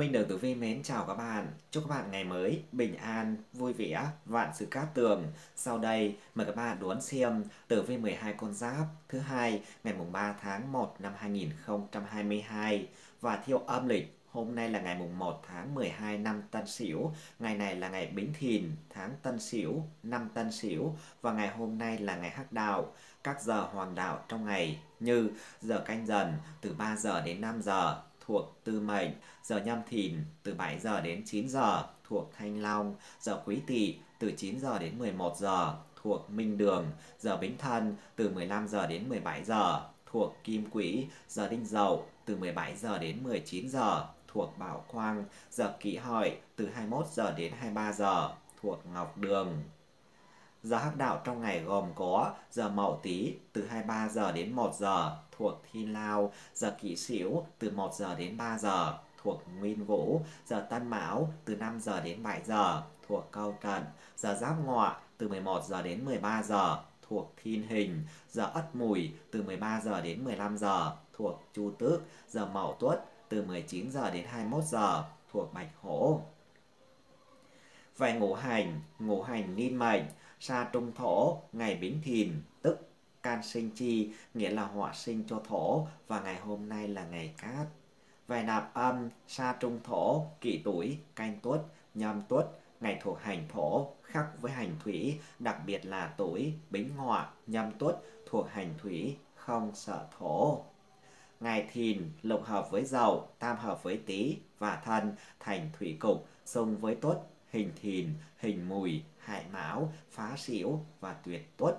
Minh Đường Tử Vi mến chào các bạn. Chúc các bạn ngày mới bình an, vui vẻ, vạn sự cát tường. Sau đây mời các bạn đón xem Tử Vi 12 con giáp thứ hai ngày mùng 3 tháng 1 năm 2022 và theo âm lịch Hôm nay là ngày mùng 1 tháng 12 năm Tân Sửu, ngày này là ngày Bính Thìn, tháng Tân Sửu, năm Tân Sửu và ngày hôm nay là ngày Hắc Đạo. Các giờ hoàng đạo trong ngày như giờ canh dần từ 3 giờ đến 5 giờ, thuộc Tư Mệnh, giờ Nhâm Thìn từ 7 giờ đến 9 giờ thuộc Thanh Long, giờ Quý Tỵ từ 9 giờ đến 11 giờ thuộc Minh Đường, giờ Bính Thân từ 15 giờ đến 17 giờ thuộc Kim Quỹ, giờ Đinh Dậu từ 17 giờ đến 19 giờ thuộc Bảo Quang, giờ Kỷ Hợi từ 21 giờ đến 23 giờ thuộc Ngọc Đường. Giờ hắc đạo trong ngày gồm có giờ mậu tý từ 23 giờ đến 1 giờ thuộc thiên lao, giờ kỷ sửu từ 1 giờ đến 3 giờ thuộc nguyên vũ, giờ tân mão từ 5 giờ đến 7 giờ thuộc cao trận, giờ giáp ngọ từ 11 giờ đến 13 giờ thuộc thiên hình, giờ ất mùi từ 13 giờ đến 15 giờ thuộc chu tước, giờ mậu tuất từ 19 giờ đến 21 giờ thuộc bạch hổ. Về ngũ hành, ngũ hành niên mệnh Sa trung thổ, ngày bính thìn, tức can sinh chi, nghĩa là họa sinh cho thổ, và ngày hôm nay là ngày cát. Về nạp âm, sa trung thổ, kỵ tuổi, canh tuất, nhâm tuất, ngày thuộc hành thổ, khắc với hành thủy, đặc biệt là tuổi, bính ngọ, nhâm tuất, thuộc hành thủy, không sợ thổ. Ngày thìn lục hợp với dậu, tam hợp với tý và thân thành thủy cục, xung với tuất hình thìn, hình mùi, hại mão, phá xỉu và tuyệt tuất.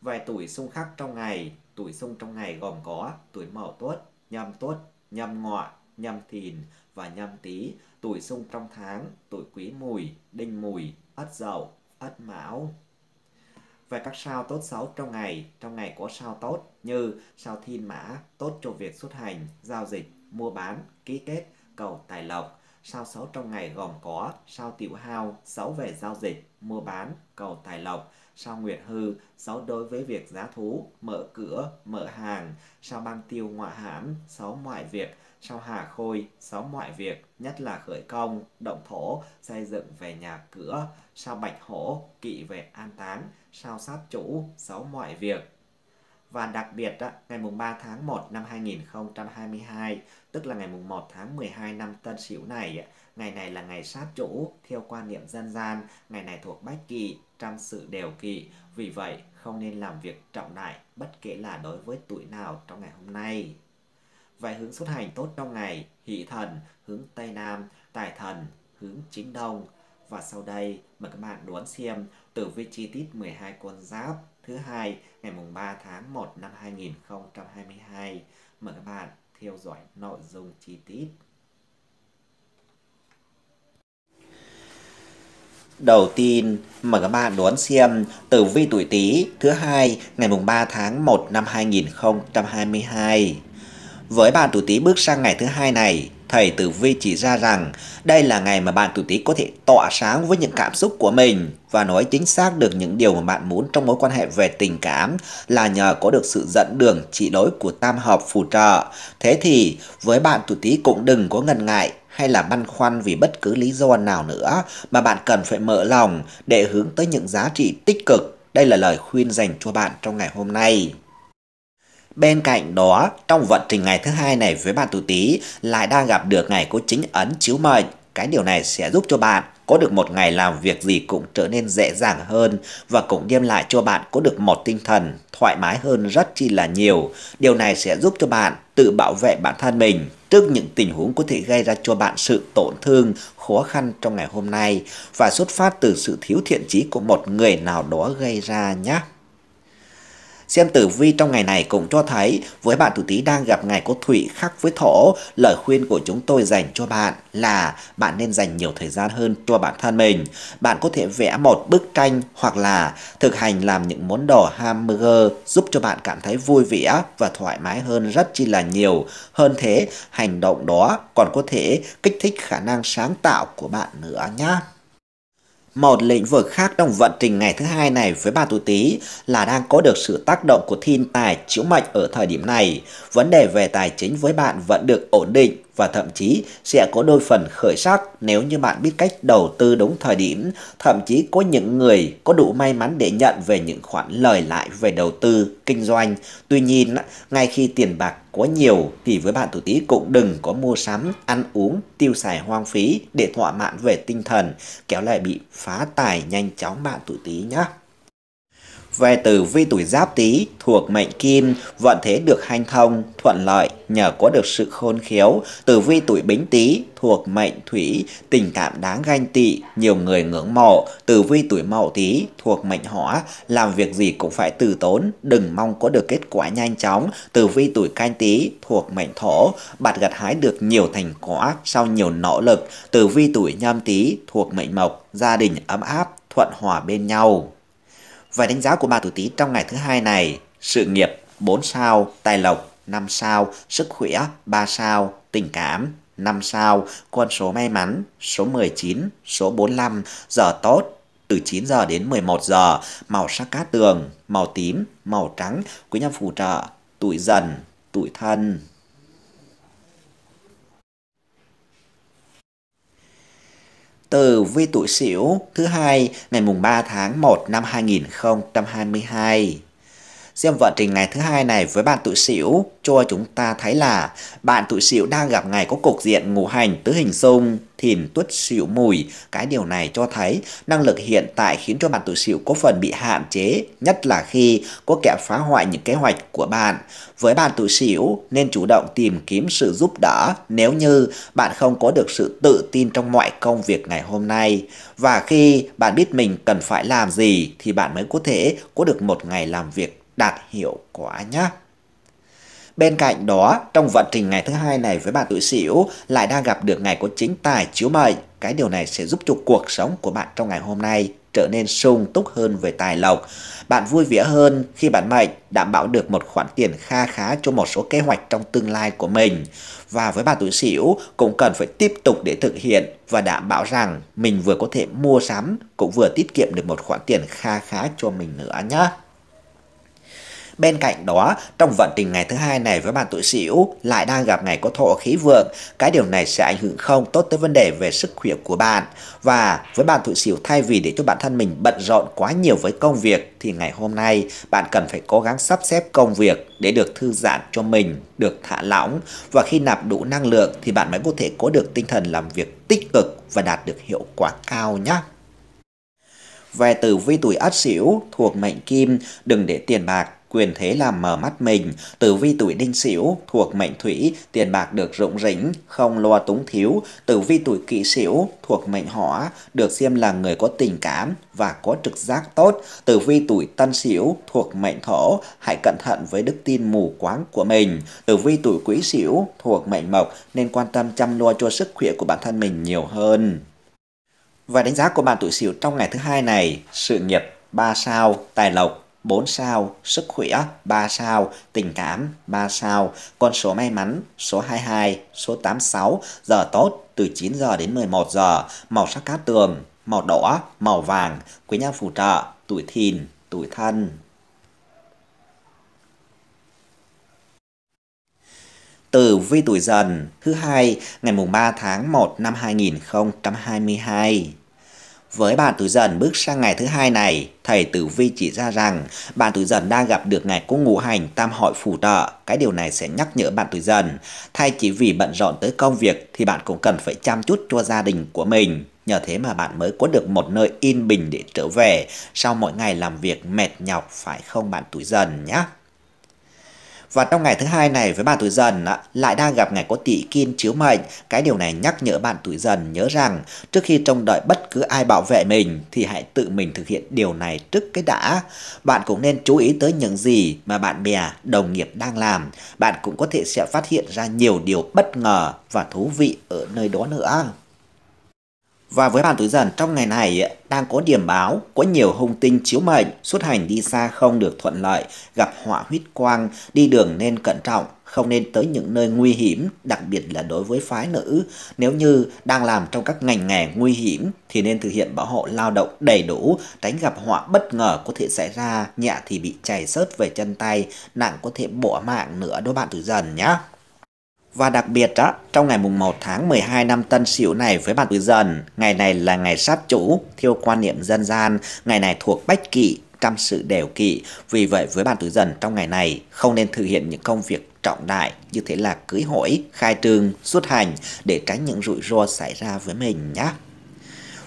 Về tuổi xung khắc trong ngày, tuổi xung trong ngày gồm có tuổi mậu tuất, nhâm tuất, nhâm ngọ, nhâm thìn và nhâm tý, tuổi xung trong tháng, tuổi quý mùi, đinh mùi, ất dậu, ất mão. Về các sao tốt xấu trong ngày, trong ngày có sao tốt như sao thiên mã, tốt cho việc xuất hành, giao dịch, mua bán, ký kết, cầu tài lộc, Sao xấu trong ngày gồm có sao tiểu hao, xấu về giao dịch, mua bán, cầu tài lộc, sao nguyệt hư, xấu đối với việc giá thú, mở cửa, mở hàng, sao băng tiêu ngoại hãm, xấu mọi việc, sao hà khôi, xấu mọi việc, nhất là khởi công, động thổ, xây dựng về nhà cửa, sao bạch hổ, kỵ về an táng, sao sát chủ, xấu mọi việc, và đặc biệt đó, ngày mùng 3 tháng 1 năm 2022, tức là ngày mùng 1 tháng 12 năm Tân Sửu này, ngày này là ngày sát chủ theo quan niệm dân gian, ngày này thuộc bách kỳ, trong sự đều kỳ, vì vậy không nên làm việc trọng đại bất kể là đối với tuổi nào trong ngày hôm nay. Vài hướng xuất hành tốt trong ngày, hỷ thần hướng Tây Nam, tài thần hướng Chính Đông. Và sau đây mời các bạn đoán xem tử vi chi tiết 12 con giáp thứ hai ngày mùng 3 tháng 1 năm 2022. Mời các bạn theo dõi nội dung chi tiết. Đầu tiên, mời các bạn đón xem tử vi tuổi Tý thứ hai ngày mùng 3 tháng 1 năm 2022. Với bạn tuổi Tý bước sang ngày thứ hai này, thầy Tử Vi chỉ ra rằng đây là ngày mà bạn tuổi Tý có thể tỏa sáng với những cảm xúc của mình và nói chính xác được những điều mà bạn muốn trong mối quan hệ về tình cảm là nhờ có được sự dẫn đường chỉ lối của tam hợp phù trợ. Thế thì với bạn tuổi Tý cũng đừng có ngần ngại hay là băn khoăn vì bất cứ lý do nào nữa mà bạn cần phải mở lòng để hướng tới những giá trị tích cực. Đây là lời khuyên dành cho bạn trong ngày hôm nay. Bên cạnh đó, trong vận trình ngày thứ hai này với bạn tuổi Tý lại đang gặp được ngày có chính ấn chiếu mệnh. Cái điều này sẽ giúp cho bạn có được một ngày làm việc gì cũng trở nên dễ dàng hơn và cũng đem lại cho bạn có được một tinh thần thoải mái hơn rất chi là nhiều. Điều này sẽ giúp cho bạn tự bảo vệ bản thân mình trước những tình huống có thể gây ra cho bạn sự tổn thương, khó khăn trong ngày hôm nay và xuất phát từ sự thiếu thiện chí của một người nào đó gây ra nhé. Xem tử vi trong ngày này cũng cho thấy với bạn tuổi Tý đang gặp ngày có thủy khắc với thổ, lời khuyên của chúng tôi dành cho bạn là bạn nên dành nhiều thời gian hơn cho bản thân mình. Bạn có thể vẽ một bức tranh hoặc là thực hành làm những món đồ hamburger giúp cho bạn cảm thấy vui vẻ và thoải mái hơn rất chi là nhiều. Hơn thế, hành động đó còn có thể kích thích khả năng sáng tạo của bạn nữa nhé. Một lĩnh vực khác trong vận trình ngày thứ hai này với bà tuổi Tý là đang có được sự tác động của thiên tài chiếu mệnh ở thời điểm này. Vấn đề về tài chính với bạn vẫn được ổn định và thậm chí sẽ có đôi phần khởi sắc nếu như bạn biết cách đầu tư đúng thời điểm, thậm chí có những người có đủ may mắn để nhận về những khoản lời lại về đầu tư, kinh doanh. Tuy nhiên, ngay khi tiền bạc quá nhiều thì với bạn tuổi Tý cũng đừng có mua sắm, ăn uống, tiêu xài hoang phí để thỏa mãn về tinh thần, kéo lại bị phá tài nhanh chóng bạn tuổi Tý nhé về từ vi tuổi giáp tý thuộc mệnh kim, vận thế được hanh thông, thuận lợi nhờ có được sự khôn khéo. Từ vi tuổi bính tý thuộc mệnh thủy, tình cảm đáng ganh tị, nhiều người ngưỡng mộ. Từ vi tuổi mậu tý thuộc mệnh hỏa, làm việc gì cũng phải từ tốn, đừng mong có được kết quả nhanh chóng. Từ vi tuổi canh tý thuộc mệnh thổ, bạn gặt hái được nhiều thành quả sau nhiều nỗ lực. Từ vi tuổi nhâm tý thuộc mệnh mộc, gia đình ấm áp, thuận hòa bên nhau. Và đánh giá của bà tuổi Tý trong ngày thứ hai này, sự nghiệp 4 sao, tài lộc 5 sao, sức khỏe 3 sao, tình cảm 5 sao, con số may mắn số 19, số 45, giờ tốt từ 9 giờ đến 11 giờ, màu sắc cát tường, màu tím, màu trắng, quý nhân phù trợ, tuổi dần, tuổi thân. từ Vi Tuổi xỉu thứ hai ngày mùng 3 tháng 1 năm 2022. Xem vận trình ngày thứ hai này với bạn tuổi sửu cho chúng ta thấy là bạn tuổi sửu đang gặp ngày có cục diện ngũ hành tứ hình xung thìn tuất sửu mùi. Cái điều này cho thấy năng lực hiện tại khiến cho bạn tuổi sửu có phần bị hạn chế, nhất là khi có kẻ phá hoại những kế hoạch của bạn. Với bạn tuổi sửu nên chủ động tìm kiếm sự giúp đỡ nếu như bạn không có được sự tự tin trong mọi công việc ngày hôm nay. Và khi bạn biết mình cần phải làm gì thì bạn mới có thể có được một ngày làm việc đạt hiệu quả nhé. Bên cạnh đó, trong vận trình ngày thứ hai này với bạn tuổi sửu lại đang gặp được ngày có chính tài chiếu mệnh. Cái điều này sẽ giúp cho cuộc sống của bạn trong ngày hôm nay trở nên sung túc hơn về tài lộc. Bạn vui vẻ hơn khi bạn mệnh đảm bảo được một khoản tiền kha khá cho một số kế hoạch trong tương lai của mình. Và với bạn tuổi sửu cũng cần phải tiếp tục để thực hiện và đảm bảo rằng mình vừa có thể mua sắm cũng vừa tiết kiệm được một khoản tiền kha khá cho mình nữa nhé. Bên cạnh đó, trong vận trình ngày thứ hai này với bạn tuổi Sửu lại đang gặp ngày có thổ khí vượng, cái điều này sẽ ảnh hưởng không tốt tới vấn đề về sức khỏe của bạn. Và với bạn tuổi Sửu thay vì để cho bản thân mình bận rộn quá nhiều với công việc thì ngày hôm nay bạn cần phải cố gắng sắp xếp công việc để được thư giãn cho mình, được thả lỏng và khi nạp đủ năng lượng thì bạn mới có thể có được tinh thần làm việc tích cực và đạt được hiệu quả cao nhé. Về tử vi tuổi Ất Sửu thuộc mệnh Kim, đừng để tiền bạc quyền thế làm mờ mắt mình, tử vi tuổi đinh sửu thuộc mệnh thủy, tiền bạc được rộng rỉnh, không lo túng thiếu, tử vi tuổi kỷ sửu thuộc mệnh hỏa, được xem là người có tình cảm và có trực giác tốt, tử vi tuổi tân sửu thuộc mệnh thổ, hãy cẩn thận với đức tin mù quáng của mình, tử vi tuổi quý sửu thuộc mệnh mộc nên quan tâm chăm lo cho sức khỏe của bản thân mình nhiều hơn. Và đánh giá của bạn tuổi sửu trong ngày thứ hai này, sự nghiệp 3 sao, tài lộc 4 sao, sức khỏe 3 sao, tình cảm 3 sao, con số may mắn số 22, số 86, giờ tốt từ 9 giờ đến 11 giờ, màu sắc cát tường, màu đỏ, màu vàng, quý nhân phù trợ, tuổi thìn, tuổi thân. từ vi tuổi dần thứ hai ngày mùng 3 tháng 1 năm 2022. Với bạn tuổi Dần bước sang ngày thứ hai này, thầy Tử Vi chỉ ra rằng bạn tuổi Dần đang gặp được ngày cung ngũ hành tam hội phù trợ. Cái điều này sẽ nhắc nhở bạn tuổi Dần, thay chỉ vì bận rộn tới công việc thì bạn cũng cần phải chăm chút cho gia đình của mình. Nhờ thế mà bạn mới có được một nơi yên bình để trở về sau mỗi ngày làm việc mệt nhọc phải không bạn tuổi Dần nhé. Và trong ngày thứ hai này với bạn tuổi dần lại đang gặp ngày có tỵ kim chiếu mệnh. Cái điều này nhắc nhở bạn tuổi dần nhớ rằng trước khi trông đợi bất cứ ai bảo vệ mình thì hãy tự mình thực hiện điều này trước cái đã. Bạn cũng nên chú ý tới những gì mà bạn bè, đồng nghiệp đang làm. Bạn cũng có thể sẽ phát hiện ra nhiều điều bất ngờ và thú vị ở nơi đó nữa. Và với bạn tuổi dần trong ngày này đang có điểm báo có nhiều hung tinh chiếu mệnh, xuất hành đi xa không được thuận lợi, gặp họa huyết quang, đi đường nên cẩn trọng, không nên tới những nơi nguy hiểm, đặc biệt là đối với phái nữ. Nếu như đang làm trong các ngành nghề nguy hiểm thì nên thực hiện bảo hộ lao động đầy đủ, tránh gặp họa bất ngờ có thể xảy ra, nhẹ thì bị chảy xớt về chân tay, nặng có thể bỏ mạng nữa đối bạn tuổi dần nhé. Và đặc biệt đó, trong ngày mùng 1 tháng 12 năm Tân Sửu này với bạn tuổi Dần, ngày này là ngày sát chủ, theo quan niệm dân gian, ngày này thuộc bách kỵ, trăm sự đều kỵ. Vì vậy với bạn tuổi Dần trong ngày này không nên thực hiện những công việc trọng đại như thế là cưới hỏi, khai trương, xuất hành để tránh những rủi ro xảy ra với mình nhé.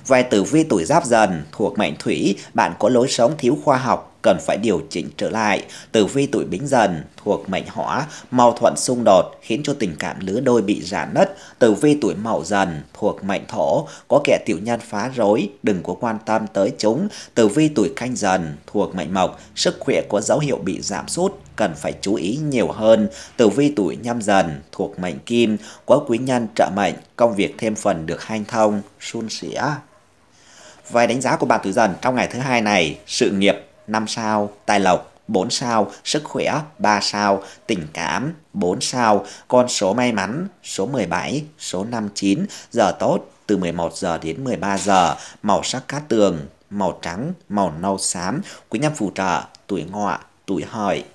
Về tử vi tuổi giáp dần thuộc mệnh thủy, bạn có lối sống thiếu khoa học, cần phải điều chỉnh trở lại. Tử vi tuổi bính dần thuộc mệnh hỏa, mâu thuẫn xung đột khiến cho tình cảm lứa đôi bị rạn nứt. Tử vi tuổi mậu dần thuộc mệnh thổ, có kẻ tiểu nhân phá rối, đừng có quan tâm tới chúng. Tử vi tuổi canh dần thuộc mệnh mộc, sức khỏe có dấu hiệu bị giảm sút, cần phải chú ý nhiều hơn. Tử vi tuổi nhâm dần thuộc mệnh kim, có quý nhân trợ mệnh, công việc thêm phần được hanh thông, suôn sẻ. Vài đánh giá của bạn tử dần trong ngày thứ hai này, sự nghiệp 5 sao, tài lộc 4 sao, sức khỏe 3 sao, tình cảm 4 sao, con số may mắn số 17, số 59, giờ tốt từ 11 giờ đến 13 giờ, màu sắc cát tường, màu trắng, màu nâu xám, quý nhân phù trợ, tuổi ngọ, tuổi hợi.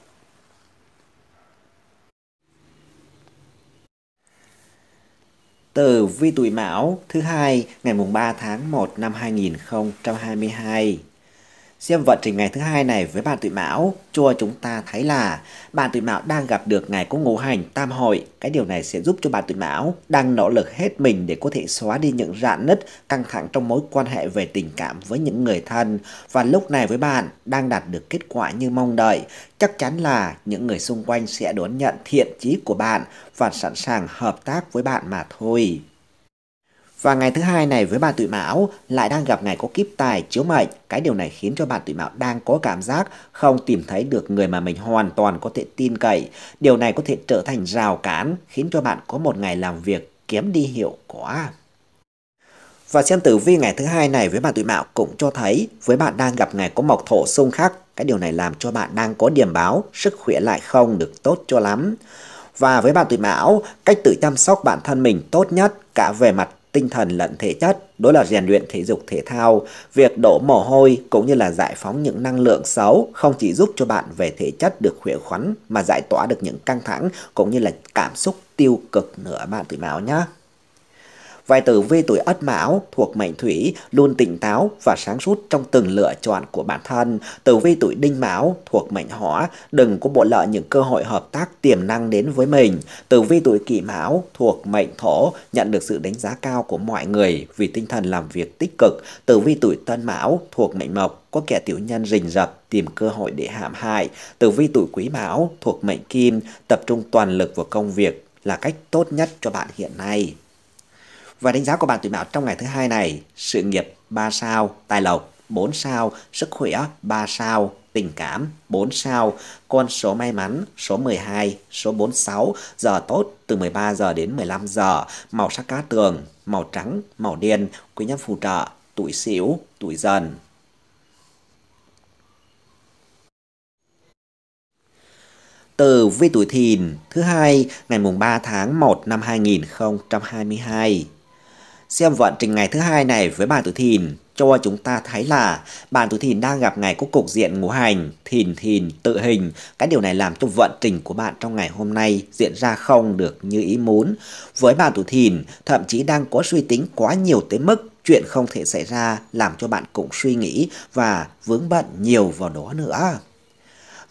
từ vi tuổi Mão thứ hai ngày mùng 3 tháng 1 năm 2022. Xem vận trình ngày thứ hai này với bạn tuổi mão, cho chúng ta thấy là bạn tuổi mão đang gặp được ngày có ngũ hành tam hội. Cái điều này sẽ giúp cho bạn tuổi mão đang nỗ lực hết mình để có thể xóa đi những rạn nứt căng thẳng trong mối quan hệ về tình cảm với những người thân. Và lúc này với bạn đang đạt được kết quả như mong đợi. Chắc chắn là những người xung quanh sẽ đón nhận thiện chí của bạn và sẵn sàng hợp tác với bạn mà thôi. Và ngày thứ hai này với bạn tuổi mão lại đang gặp ngày có kiếp tài chiếu mệnh. Cái điều này khiến cho bạn tuổi mão đang có cảm giác không tìm thấy được người mà mình hoàn toàn có thể tin cậy. Điều này có thể trở thành rào cản khiến cho bạn có một ngày làm việc kém đi hiệu quả. Và xem tử vi ngày thứ hai này với bạn tuổi mão cũng cho thấy với bạn đang gặp ngày có mộc thổ xung khắc. Cái điều này làm cho bạn đang có điểm báo, sức khỏe lại không được tốt cho lắm. Và với bạn tuổi mão, cách tự chăm sóc bản thân mình tốt nhất cả về mặt tinh thần lẫn thể chất, đó là rèn luyện thể dục thể thao. Việc đổ mồ hôi cũng như là giải phóng những năng lượng xấu không chỉ giúp cho bạn về thể chất được khỏe khoắn mà giải tỏa được những căng thẳng cũng như là cảm xúc tiêu cực nữa bạn tự máu nhé. Vài tử vi tuổi Ất Mão thuộc mệnh Thủy luôn tỉnh táo và sáng suốt trong từng lựa chọn của bản thân. Tử vi tuổi Đinh Mão thuộc mệnh Hỏa đừng có bỏ lỡ những cơ hội hợp tác tiềm năng đến với mình. Tử vi tuổi Kỷ Mão thuộc mệnh Thổ nhận được sự đánh giá cao của mọi người vì tinh thần làm việc tích cực. Tử vi tuổi Tân Mão thuộc mệnh Mộc có kẻ tiểu nhân rình rập tìm cơ hội để hãm hại. Tử vi tuổi Quý Mão thuộc mệnh Kim tập trung toàn lực vào công việc là cách tốt nhất cho bạn hiện nay. Và đánh giá của bạn tuổi Mão trong ngày thứ hai này, sự nghiệp 3 sao, tài lộc 4 sao, sức khỏe 3 sao, tình cảm 4 sao, con số may mắn số 12, số 46, giờ tốt từ 13 giờ đến 15 giờ, màu sắc cá tường, màu trắng, màu đen, quý nhân phù trợ, tuổi xỉu, tuổi dần. Từ vi tuổi thìn thứ hai ngày mùng 3 tháng 1 năm 2022. Xem vận trình ngày thứ hai này với bàn tuổi thìn cho chúng ta thấy là bạn tuổi thìn đang gặp ngày có cục diện ngũ hành, thìn thìn, tự hình. Cái điều này làm cho vận trình của bạn trong ngày hôm nay diễn ra không được như ý muốn. Với bàn tuổi thìn, thậm chí đang có suy tính quá nhiều tới mức chuyện không thể xảy ra làm cho bạn cũng suy nghĩ và vướng bận nhiều vào đó nữa.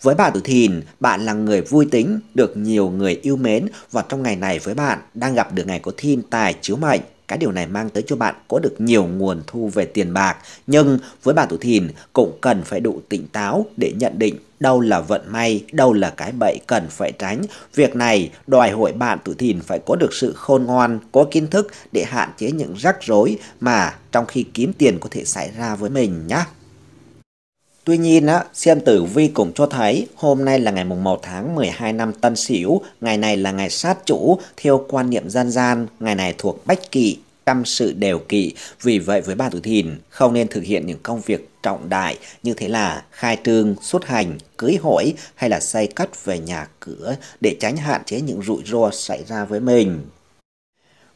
Với bà tuổi Thìn, bạn là người vui tính, được nhiều người yêu mến và trong ngày này với bạn đang gặp được ngày có thiên tài chiếu mệnh cái điều này mang tới cho bạn có được nhiều nguồn thu về tiền bạc, nhưng với bạn tủ thìn cũng cần phải đủ tỉnh táo để nhận định đâu là vận may, đâu là cái bậy cần phải tránh. Việc này đòi hỏi bạn tủ thìn phải có được sự khôn ngoan, có kiến thức để hạn chế những rắc rối mà trong khi kiếm tiền có thể xảy ra với mình nhé. Tuy nhiên, á, xem tử vi cũng cho thấy hôm nay là ngày mùng 1 tháng 12 năm Tân Sửu, ngày này là ngày sát chủ, theo quan niệm dân gian, ngày này thuộc bách kỵ, tâm sự đều kỵ. Vì vậy với bà tuổi thìn, không nên thực hiện những công việc trọng đại như thế là khai trương, xuất hành, cưới hỏi hay là xây cất về nhà cửa để tránh hạn chế những rủi ro xảy ra với mình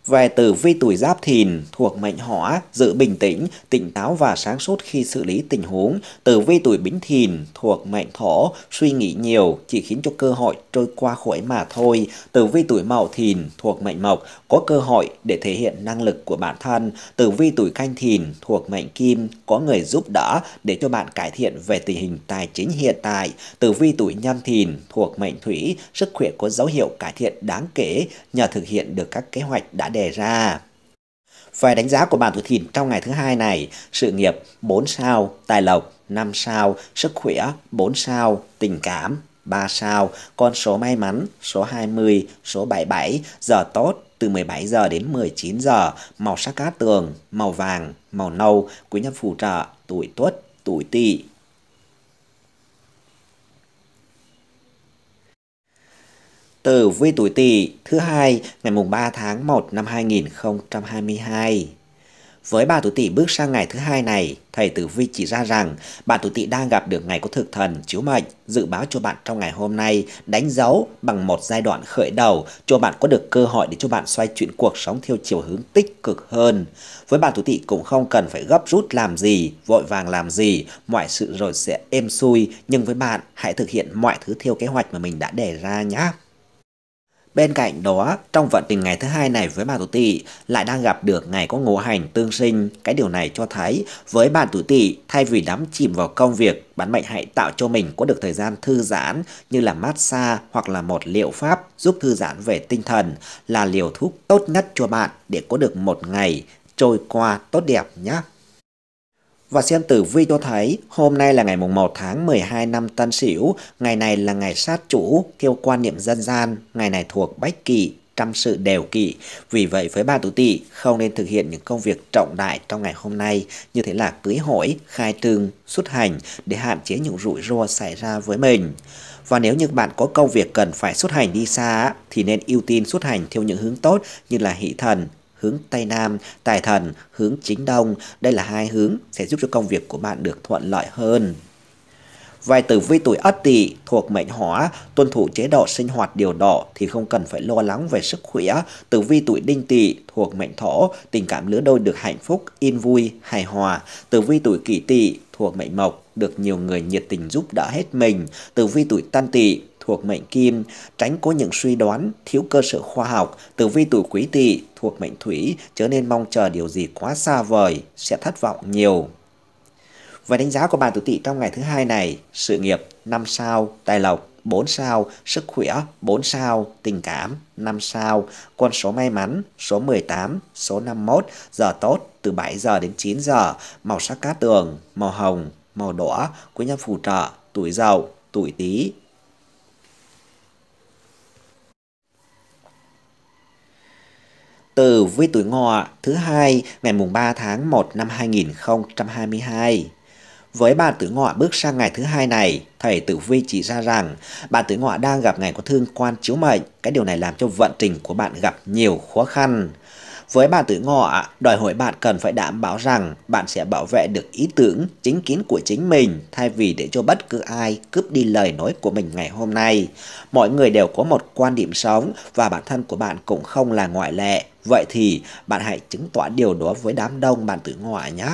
về tử vi tuổi giáp thìn thuộc mệnh hỏa, giữ bình tĩnh, tỉnh táo và sáng suốt khi xử lý tình huống. Tử vi tuổi bính thìn thuộc mệnh thổ, suy nghĩ nhiều chỉ khiến cho cơ hội trôi qua khỏi mà thôi. Tử vi tuổi mậu thìn thuộc mệnh mộc, có cơ hội để thể hiện năng lực của bản thân. Tử vi tuổi canh thìn thuộc mệnh kim, có người giúp đỡ để cho bạn cải thiện về tình hình tài chính hiện tại. Tử vi tuổi nhâm thìn thuộc mệnh thủy, sức khỏe có dấu hiệu cải thiện đáng kể nhờ thực hiện được các kế hoạch đã đề đề ra. Về đánh giá của bạn tuổi thìn trong ngày thứ hai này, sự nghiệp 4 sao, tài lộc 5 sao, sức khỏe 4 sao, tình cảm 3 sao, con số may mắn số 20, số 77, giờ tốt từ 17 giờ đến 19 giờ, màu sắc cát tường, màu vàng, màu nâu, quý nhân phù trợ, tuổi tuất, tuổi tỵ. tử vi tuổi Tỵ thứ hai ngày mùng 3 tháng 1 năm 2022. Với bà tuổi Tỵ bước sang ngày thứ hai này, thầy tử vi chỉ ra rằng bạn tuổi Tỵ đang gặp được ngày có thực thần chiếu mệnh dự báo cho bạn trong ngày hôm nay đánh dấu bằng một giai đoạn khởi đầu cho bạn có được cơ hội để cho bạn xoay chuyển cuộc sống theo chiều hướng tích cực hơn. Với bạn tuổi Tỵ cũng không cần phải gấp rút làm gì, vội vàng làm gì, mọi sự rồi sẽ êm xuôi, nhưng với bạn hãy thực hiện mọi thứ theo kế hoạch mà mình đã đề ra nhé. Bên cạnh đó, trong vận trình ngày thứ hai này với bạn tuổi tỵ lại đang gặp được ngày có ngũ hành tương sinh. Cái điều này cho thấy với bạn tuổi tỵ thay vì đắm chìm vào công việc, bạn mệnh hãy tạo cho mình có được thời gian thư giãn như là massage hoặc là một liệu pháp giúp thư giãn về tinh thần là liều thuốc tốt nhất cho bạn để có được một ngày trôi qua tốt đẹp nhé. Và xem tử vi cho thấy hôm nay là ngày mùng 1 tháng 12 năm Tân Sửu, ngày này là ngày sát chủ theo quan niệm dân gian, ngày này thuộc bách kỵ trăm sự đều kỵ. Vì vậy với ba tuổi tỵ không nên thực hiện những công việc trọng đại trong ngày hôm nay như thế là cưới hỏi, khai trương, xuất hành để hạn chế những rủi ro xảy ra với mình. Và nếu như bạn có công việc cần phải xuất hành đi xa thì nên ưu tiên xuất hành theo những hướng tốt như là hỷ thần, hướng Tây Nam, tài thần, hướng Chính Đông. Đây là hai hướng sẽ giúp cho công việc của bạn được thuận lợi hơn. Vài tử vi tuổi Ất Tỵ thuộc mệnh Hỏa, tuân thủ chế độ sinh hoạt điều độ thì không cần phải lo lắng về sức khỏe. Tử vi tuổi Đinh Tỵ thuộc mệnh Thổ, tình cảm lứa đôi được hạnh phúc, yên vui, hài hòa. Tử vi tuổi Kỷ Tỵ thuộc mệnh Mộc, được nhiều người nhiệt tình giúp đỡ hết mình. Tử vi tuổi Tân Tỵ thuộc mệnh kim, tránh có những suy đoán, thiếu cơ sở khoa học, tử vi tuổi quý tỵ thuộc mệnh thủy, trở nên mong chờ điều gì quá xa vời, sẽ thất vọng nhiều. Và đánh giá của bạn tuổi tỵ trong ngày thứ hai này, sự nghiệp 5 sao, tài lộc 4 sao, sức khỏe 4 sao, tình cảm 5 sao, con số may mắn số 18, số 51, giờ tốt từ 7 giờ đến 9 giờ, màu sắc cá tường, màu hồng, màu đỏ, quý nhân phù trợ, tuổi dậu, tuổi tý, tử với tuổi ngọ thứ hai ngày mùng 3 tháng 1 năm 2022. Với bà tuổi ngọ bước sang ngày thứ hai này, thầy tử vi chỉ ra rằng bà tuổi ngọ đang gặp ngày có thương quan chiếu mệnh. Cái điều này làm cho vận trình của bạn gặp nhiều khó khăn. Với bà tử ngọ, đòi hỏi bạn cần phải đảm bảo rằng bạn sẽ bảo vệ được ý tưởng, chính kiến của chính mình thay vì để cho bất cứ ai cướp đi lời nói của mình ngày hôm nay. Mọi người đều có một quan điểm sống và bản thân của bạn cũng không là ngoại lệ. Vậy thì bạn hãy chứng tỏ điều đó với đám đông bạn tử ngọ nhé.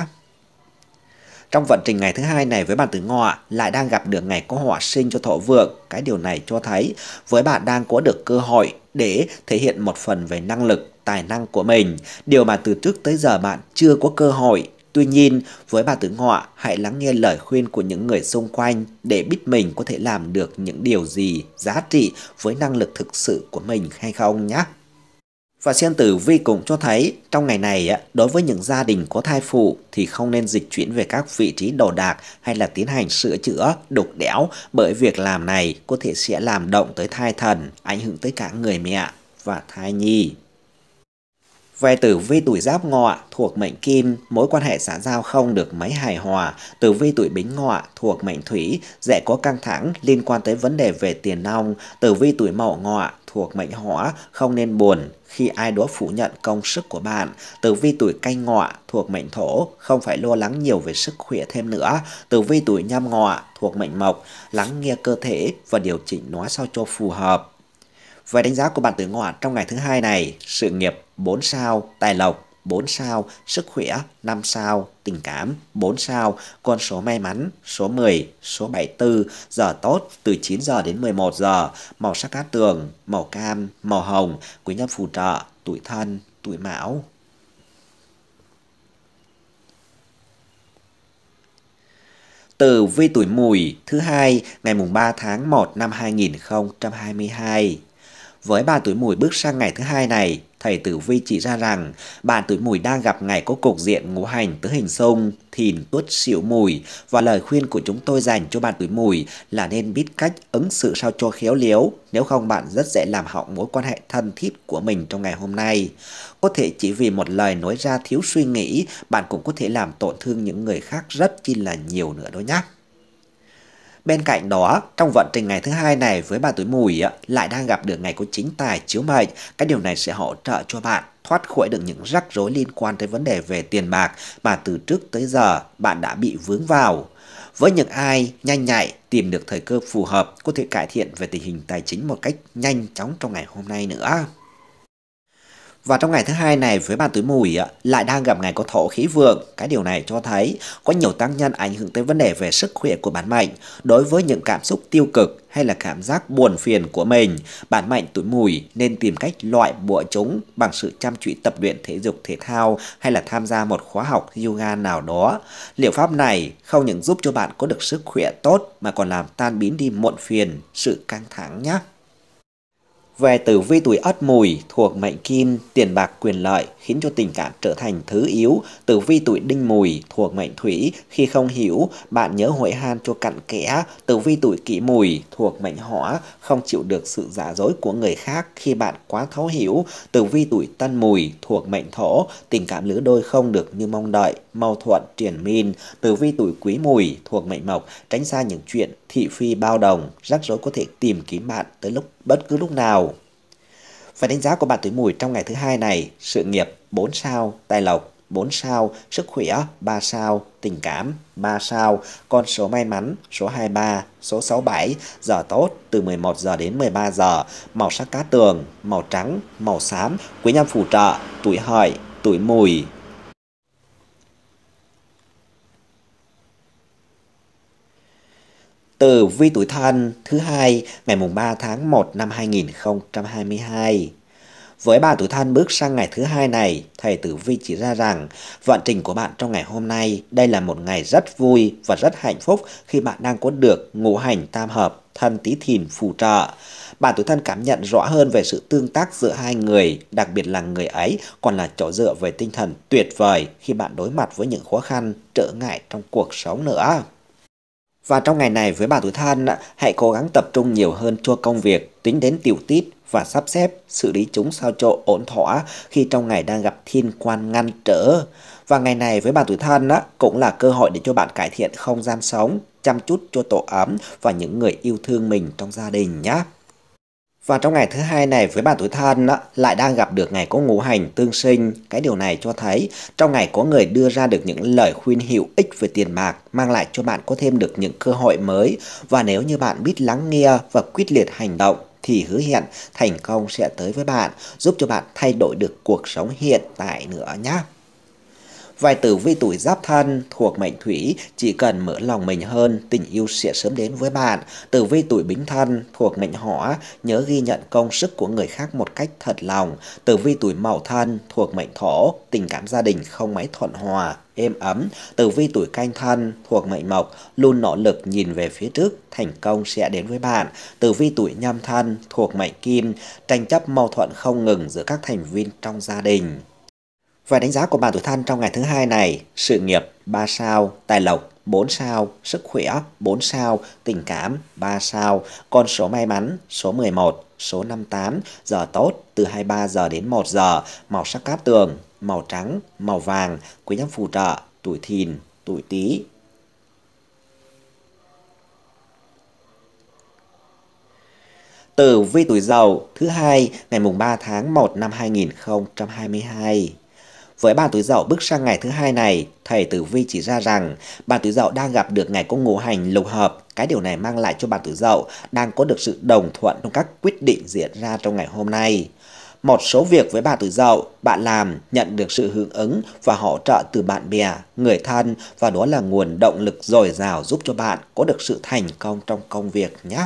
Trong vận trình ngày thứ hai này với bạn tử ngọ lại đang gặp được ngày có hỏa sinh cho thọ vượng. Cái điều này cho thấy với bạn đang có được cơ hội để thể hiện một phần về năng lực tài năng của mình, điều mà từ trước tới giờ bạn chưa có cơ hội. Tuy nhiên, với bà tướng họa, hãy lắng nghe lời khuyên của những người xung quanh để biết mình có thể làm được những điều gì giá trị với năng lực thực sự của mình hay không nhé. Và xem tử vi cũng cho thấy trong ngày này đối với những gia đình có thai phụ thì không nên dịch chuyển về các vị trí đồ đạc hay là tiến hành sửa chữa, đục đẽo bởi việc làm này có thể sẽ làm động tới thai thần, ảnh hưởng tới cả người mẹ và thai nhi. Về tử vi tuổi giáp ngọ thuộc mệnh kim, mối quan hệ xã giao không được mấy hài hòa. Tử vi tuổi bính ngọ thuộc mệnh thủy, dễ có căng thẳng liên quan tới vấn đề về tiền nong. Tử vi tuổi mậu ngọ thuộc mệnh hỏa, không nên buồn khi ai đó phủ nhận công sức của bạn. Tử vi tuổi canh ngọ thuộc mệnh thổ, không phải lo lắng nhiều về sức khỏe thêm nữa. Tử vi tuổi nhâm ngọ thuộc mệnh mộc, lắng nghe cơ thể và điều chỉnh nó sao cho phù hợp. Về đánh giá của bạn tử ngọ trong ngày thứ hai này, sự nghiệp 4 sao, tài lộc 4 sao, sức khỏe 5 sao, tình cảm 4 sao, con số may mắn số 10, số 74, giờ tốt từ 9 giờ đến 11 giờ, màu sắc cát tường, màu cam, màu hồng, quý nhân phù trợ, tuổi thân, tuổi mão. từ vi tuổi mùi thứ hai ngày mùng 3 tháng 1 năm 2022. Với ba tuổi mùi bước sang ngày thứ hai này, thầy Tử Vi chỉ ra rằng bạn tuổi mùi đang gặp ngày có cục diện ngũ hành tứ hình xung thìn tuất xỉu mùi và lời khuyên của chúng tôi dành cho bạn tuổi mùi là nên biết cách ứng xử sao cho khéo léo, nếu không bạn rất dễ làm hỏng mối quan hệ thân thiết của mình trong ngày hôm nay. Có thể chỉ vì một lời nói ra thiếu suy nghĩ, bạn cũng có thể làm tổn thương những người khác rất chi là nhiều nữa đó nhé. Bên cạnh đó, trong vận trình ngày thứ hai này với bà tuổi mùi lại đang gặp được ngày có chính tài chiếu mệnh, cái điều này sẽ hỗ trợ cho bạn thoát khỏi được những rắc rối liên quan tới vấn đề về tiền bạc mà từ trước tới giờ bạn đã bị vướng vào. Với những ai nhanh nhạy tìm được thời cơ phù hợp có thể cải thiện về tình hình tài chính một cách nhanh chóng trong ngày hôm nay nữa. Và trong ngày thứ hai này với bàn tuổi mùi lại đang gặp ngày có thổ khí vượng. Cái điều này cho thấy có nhiều tăng nhân ảnh hưởng tới vấn đề về sức khỏe của bản mệnh. Đối với những cảm xúc tiêu cực hay là cảm giác buồn phiền của mình, bản mệnh tuổi mùi nên tìm cách loại bỏ chúng bằng sự chăm chỉ tập luyện thể dục thể thao hay là tham gia một khóa học yoga nào đó. Liệu pháp này không những giúp cho bạn có được sức khỏe tốt mà còn làm tan biến đi muộn phiền, sự căng thẳng nhé về tử vi tuổi ất mùi thuộc mệnh kim, tiền bạc quyền lợi khiến cho tình cảm trở thành thứ yếu. Tử vi tuổi đinh mùi thuộc mệnh thủy, khi không hiểu, bạn nhớ hội han cho cặn kẽ. Tử vi tuổi kỷ mùi thuộc mệnh hỏa, không chịu được sự giả dối của người khác khi bạn quá thấu hiểu. Tử vi tuổi tân mùi thuộc mệnh thổ, tình cảm lứa đôi không được như mong đợi mau thuận triển min, tử vi tuổi quý mùi thuộc mệnh mộc, tránh xa những chuyện thị phi bao đồng, rắc rối có thể tìm kiếm bạn tới lúc bất cứ lúc nào. Phải đánh giá của bạn tuổi mùi trong ngày thứ hai này, sự nghiệp 4 sao, tài lộc 4 sao, sức khỏe 3 sao, tình cảm 3 sao, con số may mắn số 23, số 67, giờ tốt từ 11 giờ đến 13 giờ, màu sắc cá tường, màu trắng, màu xám, quý nhân phù trợ, tuổi hợi, tuổi mùi. Tử vi tuổi thân thứ hai ngày mùng 3 tháng 1 năm 2022. Với bà tuổi thân bước sang ngày thứ hai này, thầy tử vi chỉ ra rằng vận trình của bạn trong ngày hôm nay đây là một ngày rất vui và rất hạnh phúc khi bạn đang có được ngũ hành tam hợp thân tí thìn phù trợ. bạn tuổi thân cảm nhận rõ hơn về sự tương tác giữa hai người, đặc biệt là người ấy còn là chỗ dựa về tinh thần tuyệt vời khi bạn đối mặt với những khó khăn, trở ngại trong cuộc sống nữa. Và trong ngày này với bà tuổi thân hãy cố gắng tập trung nhiều hơn cho công việc, tính đến tiểu tiết và sắp xếp, xử lý chúng sao cho ổn thỏa khi trong ngày đang gặp thiên quan ngăn trở. Và ngày này với bà tuổi thân cũng là cơ hội để cho bạn cải thiện không gian sống, chăm chút cho tổ ấm và những người yêu thương mình trong gia đình nhé. Và trong ngày thứ hai này với bà tuổi thân á, lại đang gặp được ngày có ngũ hành tương sinh. Cái điều này cho thấy trong ngày có người đưa ra được những lời khuyên hữu ích về tiền bạc mang lại cho bạn có thêm được những cơ hội mới. Và nếu như bạn biết lắng nghe và quyết liệt hành động thì hứa hẹn thành công sẽ tới với bạn, giúp cho bạn thay đổi được cuộc sống hiện tại nữa nhé vài tử vi tuổi giáp thân thuộc mệnh thủy chỉ cần mở lòng mình hơn tình yêu sẽ sớm đến với bạn tử vi tuổi bính thân thuộc mệnh hỏa nhớ ghi nhận công sức của người khác một cách thật lòng tử vi tuổi mậu thân thuộc mệnh thổ tình cảm gia đình không mấy thuận hòa êm ấm tử vi tuổi canh thân thuộc mệnh mộc luôn nỗ lực nhìn về phía trước thành công sẽ đến với bạn tử vi tuổi nhâm thân thuộc mệnh kim tranh chấp mâu thuẫn không ngừng giữa các thành viên trong gia đình và đánh giá của bạn tuổi thân trong ngày thứ hai này, sự nghiệp 3 sao, tài lộc 4 sao, sức khỏe 4 sao, tình cảm 3 sao, con số may mắn số 11, số 58, giờ tốt từ 23 giờ đến 1 giờ, màu sắc cát tường, màu trắng, màu vàng, quý nhân phù trợ, tuổi thìn, tuổi tý, từ vi tuổi Dậu thứ hai ngày mùng 3 tháng 1 năm 2022. Với bà tuổi Dậu bước sang ngày thứ hai này, thầy Tử Vi chỉ ra rằng bà tuổi Dậu đang gặp được ngày có ngũ hành lục hợp. Cái điều này mang lại cho bà tuổi Dậu đang có được sự đồng thuận trong các quyết định diễn ra trong ngày hôm nay. Một số việc với bà tuổi Dậu, bạn làm nhận được sự hưởng ứng và hỗ trợ từ bạn bè, người thân và đó là nguồn động lực dồi dào giúp cho bạn có được sự thành công trong công việc nhé.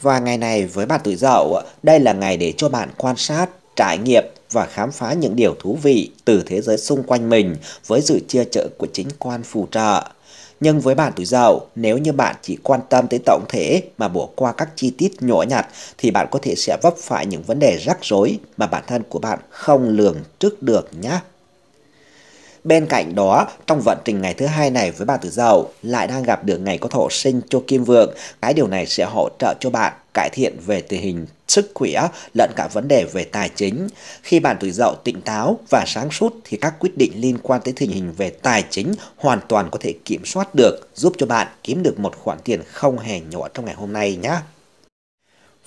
Và ngày này với bạn tuổi dậu, đây là ngày để cho bạn quan sát trải nghiệm và khám phá những điều thú vị từ thế giới xung quanh mình với sự chia trợ của chính quan phù trợ. Nhưng với bạn tuổi dậu, nếu như bạn chỉ quan tâm tới tổng thể mà bỏ qua các chi tiết nhỏ nhặt thì bạn có thể sẽ vấp phải những vấn đề rắc rối mà bản thân của bạn không lường trước được nhé. Bên cạnh đó, trong vận trình ngày thứ hai này với bạn tuổi dậu lại đang gặp được ngày có thổ sinh cho kim vượng, cái điều này sẽ hỗ trợ cho bạn cải thiện về tình hình sức khỏe lẫn cả vấn đề về tài chính. Khi bạn tuổi dậu tỉnh táo và sáng suốt thì các quyết định liên quan tới tình hình về tài chính hoàn toàn có thể kiểm soát được, giúp cho bạn kiếm được một khoản tiền không hề nhỏ trong ngày hôm nay nhé.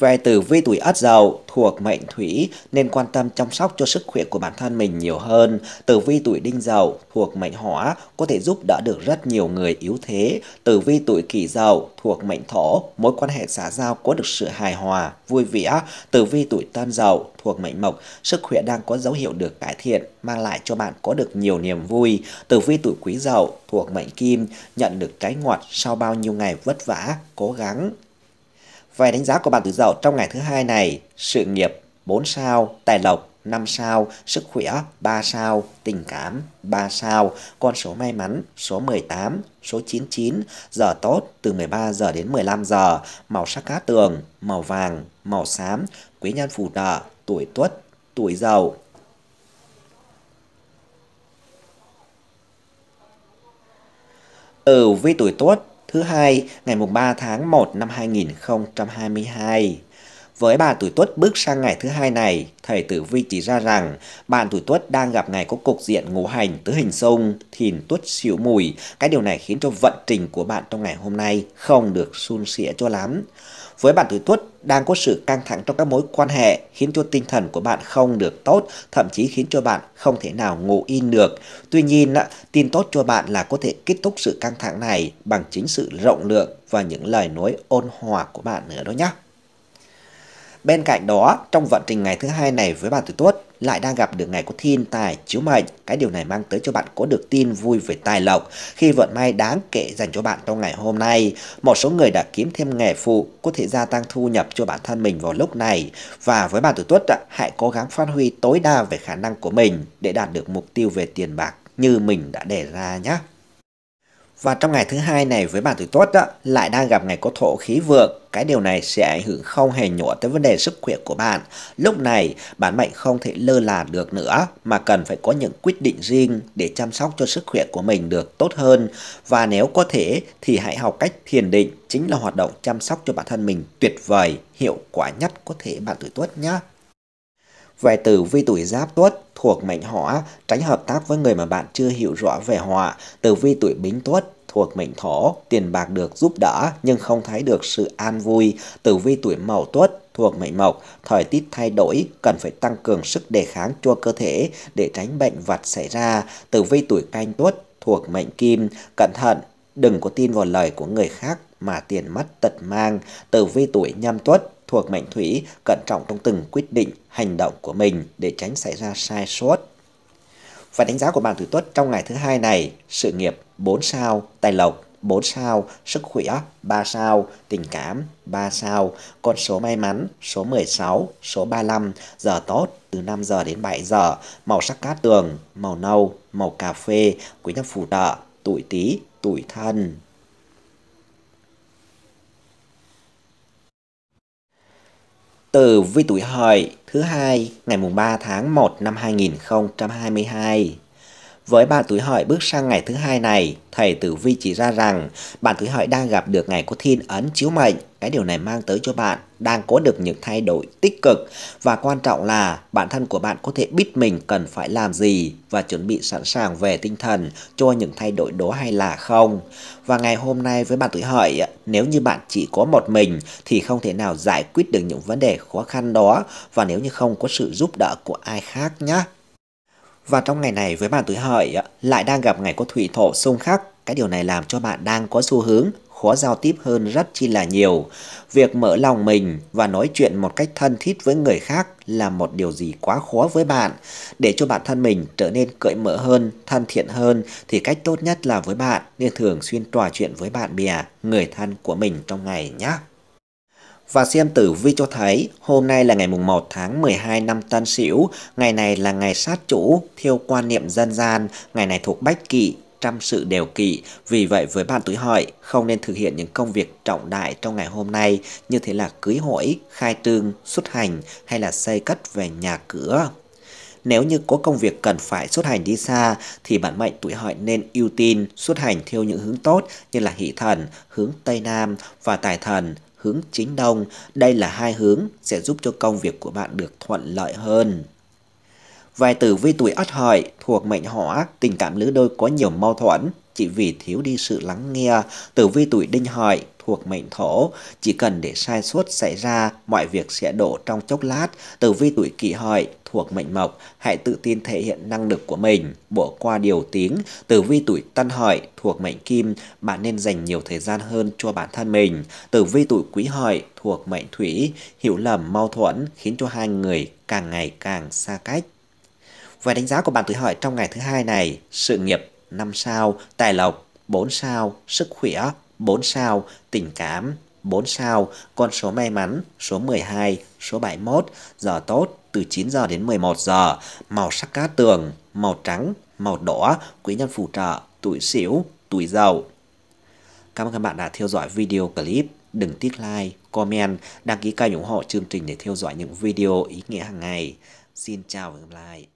Về tử vi tuổi Ất Dậu thuộc mệnh Thủy nên quan tâm chăm sóc cho sức khỏe của bản thân mình nhiều hơn. Tử vi tuổi Đinh Dậu thuộc mệnh Hỏa có thể giúp đỡ được rất nhiều người yếu thế. Tử vi tuổi Kỷ Dậu thuộc mệnh Thổ, mối quan hệ xã giao có được sự hài hòa, vui vẻ. Tử vi tuổi Tân Dậu thuộc mệnh Mộc, sức khỏe đang có dấu hiệu được cải thiện, mang lại cho bạn có được nhiều niềm vui. Tử vi tuổi Quý Dậu thuộc mệnh Kim, nhận được cái ngọt sau bao nhiêu ngày vất vả, cố gắng Vậy đánh giá của bạn từ dậu trong ngày thứ hai này, sự nghiệp 4 sao, tài lộc 5 sao, sức khỏe 3 sao, tình cảm 3 sao, con số may mắn số 18, số 99, giờ tốt từ 13 giờ đến 15 giờ, màu sắc cá tường, màu vàng, màu xám, quý nhân phù trợ, tuổi tuất, tuổi dậu Tử ừ, vi tuổi tuất thứ hai ngày mùng 3 tháng 1 năm 2022. Với bà tuổi tuất bước sang ngày thứ hai này, thầy tử vi chỉ ra rằng bạn tuổi tuất đang gặp ngày có cục diện ngũ hành tứ hình xung, thìn tuất xỉu mùi. Cái điều này khiến cho vận trình của bạn trong ngày hôm nay không được suôn sẻ cho lắm. Với bạn tuổi tuất đang có sự căng thẳng trong các mối quan hệ khiến cho tinh thần của bạn không được tốt, thậm chí khiến cho bạn không thể nào ngủ yên được. Tuy nhiên, tin tốt cho bạn là có thể kết thúc sự căng thẳng này bằng chính sự rộng lượng và những lời nói ôn hòa của bạn nữa đó nhé. Bên cạnh đó, trong vận trình ngày thứ hai này với bạn tuổi tuất, lại đang gặp được ngày có thiên tài chiếu mệnh. Cái điều này mang tới cho bạn có được tin vui về tài lộc khi vận may đáng kể dành cho bạn trong ngày hôm nay. Một số người đã kiếm thêm nghề phụ có thể gia tăng thu nhập cho bản thân mình vào lúc này. Và với bạn tuổi tuất, hãy cố gắng phát huy tối đa về khả năng của mình để đạt được mục tiêu về tiền bạc như mình đã đề ra nhé. Và trong ngày thứ hai này với bạn tuổi tuất đó, lại đang gặp ngày có thổ khí vượng. Cái điều này sẽ ảnh hưởng không hề nhỏ tới vấn đề sức khỏe của bạn. Lúc này, bạn mệnh không thể lơ là được nữa mà cần phải có những quyết định riêng để chăm sóc cho sức khỏe của mình được tốt hơn. Và nếu có thể thì hãy học cách thiền định chính là hoạt động chăm sóc cho bản thân mình tuyệt vời, hiệu quả nhất có thể bạn tuổi tuất nhé. Về tử vi tuổi giáp tuất thuộc mệnh hỏa, tránh hợp tác với người mà bạn chưa hiểu rõ về họa Tử vi tuổi bính tuất thuộc mệnh thổ, tiền bạc được giúp đỡ nhưng không thấy được sự an vui. Tử vi tuổi mậu tuất thuộc mệnh mộc, thời tiết thay đổi, cần phải tăng cường sức đề kháng cho cơ thể để tránh bệnh vặt xảy ra. Tử vi tuổi canh tuất thuộc mệnh kim, cẩn thận, đừng có tin vào lời của người khác mà tiền mất tật mang. Tử vi tuổi nhâm tuất thuộc mệnh thủy cẩn trọng trong từng quyết định, hành động của mình để tránh xảy ra sai sót. Và đánh giá của bạn tuổi tuất trong ngày thứ hai này, sự nghiệp 4 sao, tài lộc 4 sao, sức khỏe 3 sao, tình cảm 3 sao, con số may mắn số 16, số 35, giờ tốt từ 5 giờ đến 7 giờ, màu sắc cát tường, màu nâu, màu cà phê, quý nhân phù trợ, tuổi tí, tuổi thân. Từ vi tuổi hợi thứ hai ngày mùng 3 tháng 1 năm 2022. Với bạn tuổi hợi bước sang ngày thứ hai này, thầy Tử Vi chỉ ra rằng bạn tuổi hợi đang gặp được ngày có thiên ấn chiếu mệnh. Cái điều này mang tới cho bạn đang có được những thay đổi tích cực và quan trọng là bản thân của bạn có thể biết mình cần phải làm gì và chuẩn bị sẵn sàng về tinh thần cho những thay đổi đó hay là không. Và ngày hôm nay với bạn tuổi hợi, nếu như bạn chỉ có một mình thì không thể nào giải quyết được những vấn đề khó khăn đó và nếu như không có sự giúp đỡ của ai khác nhé. Và trong ngày này với bạn tuổi hợi lại đang gặp ngày có thủy thổ xung khắc. Cái điều này làm cho bạn đang có xu hướng khó giao tiếp hơn rất chi là nhiều. Việc mở lòng mình và nói chuyện một cách thân thiết với người khác là một điều gì quá khó với bạn. Để cho bản thân mình trở nên cởi mở hơn, thân thiện hơn thì cách tốt nhất là với bạn nên thường xuyên trò chuyện với bạn bè, người thân của mình trong ngày nhé và xem tử vi cho thấy hôm nay là ngày mùng 1 tháng 12 năm Tân Sửu, ngày này là ngày sát chủ theo quan niệm dân gian, ngày này thuộc bách kỵ, trăm sự đều kỵ. Vì vậy với bạn tuổi hợi không nên thực hiện những công việc trọng đại trong ngày hôm nay như thế là cưới hỏi, khai trương, xuất hành hay là xây cất về nhà cửa. Nếu như có công việc cần phải xuất hành đi xa thì bạn mệnh tuổi hợi nên ưu tiên xuất hành theo những hướng tốt như là hỷ thần, hướng Tây Nam và tài thần hướng chính đông. Đây là hai hướng sẽ giúp cho công việc của bạn được thuận lợi hơn. Vài tử vi tuổi ất hợi thuộc mệnh hỏa, tình cảm lứa đôi có nhiều mâu thuẫn, chỉ vì thiếu đi sự lắng nghe. Tử vi tuổi đinh hợi thuộc mệnh thổ, chỉ cần để sai suất xảy ra, mọi việc sẽ đổ trong chốc lát. Tử vi tuổi kỷ hợi thuộc mệnh mộc, hãy tự tin thể hiện năng lực của mình, bỏ qua điều tiếng. Tử vi tuổi tân hợi thuộc mệnh kim, bạn nên dành nhiều thời gian hơn cho bản thân mình. Tử vi tuổi quý hợi thuộc mệnh thủy, hiểu lầm mâu thuẫn khiến cho hai người càng ngày càng xa cách. Và đánh giá của bạn tuổi hợi trong ngày thứ hai này, sự nghiệp 5 sao, tài lộc 4 sao, sức khỏe 4 sao, tình cảm 4 sao, con số may mắn số 12, số 71, giờ tốt từ 9 giờ đến 11 giờ, màu sắc cá tường, màu trắng, màu đỏ, quý nhân phù trợ, tuổi xỉu, tuổi giàu. Cảm ơn các bạn đã theo dõi video clip. Đừng tiếc like, comment, đăng ký kênh ủng hộ chương trình để theo dõi những video ý nghĩa hàng ngày. Xin chào và hẹn gặp lại.